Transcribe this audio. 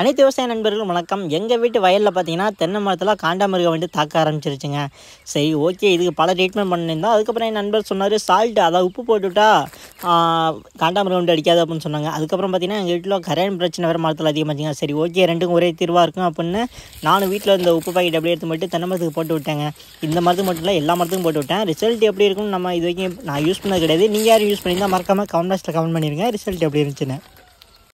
அனைத்து விவசாய நண்பர்களும் வணக்கம் எங்கள் வீட்டு வயலில் பார்த்தீங்கன்னா தென்னை மரத்தில் காண்டாமிருகம் வந்து தாக்க ஆரம்பிச்சிருச்சுங்க சரி ஓகே இதுக்கு பல ட்ரீட்மெண்ட் பண்ணியிருந்தோம் அதுக்கப்புறம் என் நண்பர் சொன்னார் சால்ட்டு அதாவது உப்பு போட்டுவிட்டா காண்டாமிருகம் வந்து அடிக்காது அப்படின்னு சொன்னாங்க அதுக்கப்புறம் பார்த்தீங்கன்னா எங்கள் வீட்டில் கரையன் பிரச்சனை வேறு மரத்தில் அதிகமாச்சுங்க சரி ஓகே ரெண்டுக்கும் ஒரே தீர்வாக இருக்கும் அப்படின்னு நானும் வீட்டில் இந்த உப்பு பாக்கெட் அப்படியே எடுத்து மட்டும் தென்னை மரத்துக்கு போட்டு விட்டேங்க இந்த மரத்துக்கு மட்டும் இல்லை எல்லா மரத்துக்கும் போட்டு விட்டேன் ரிசல்ட் எப்படி இருக்கும்னு நம்ம இது வரைக்கும் நான் யூஸ் பண்ணது கிடையாது நீங்கள் யாரும் யூஸ் பண்ணியிருந்தால் மறக்காமல் கமெண்ட் பாக்ஸில் கமெண்ட் பண்ணிடுங்க ரிசல்ட் எப்படி இருந்துச்சுன்னு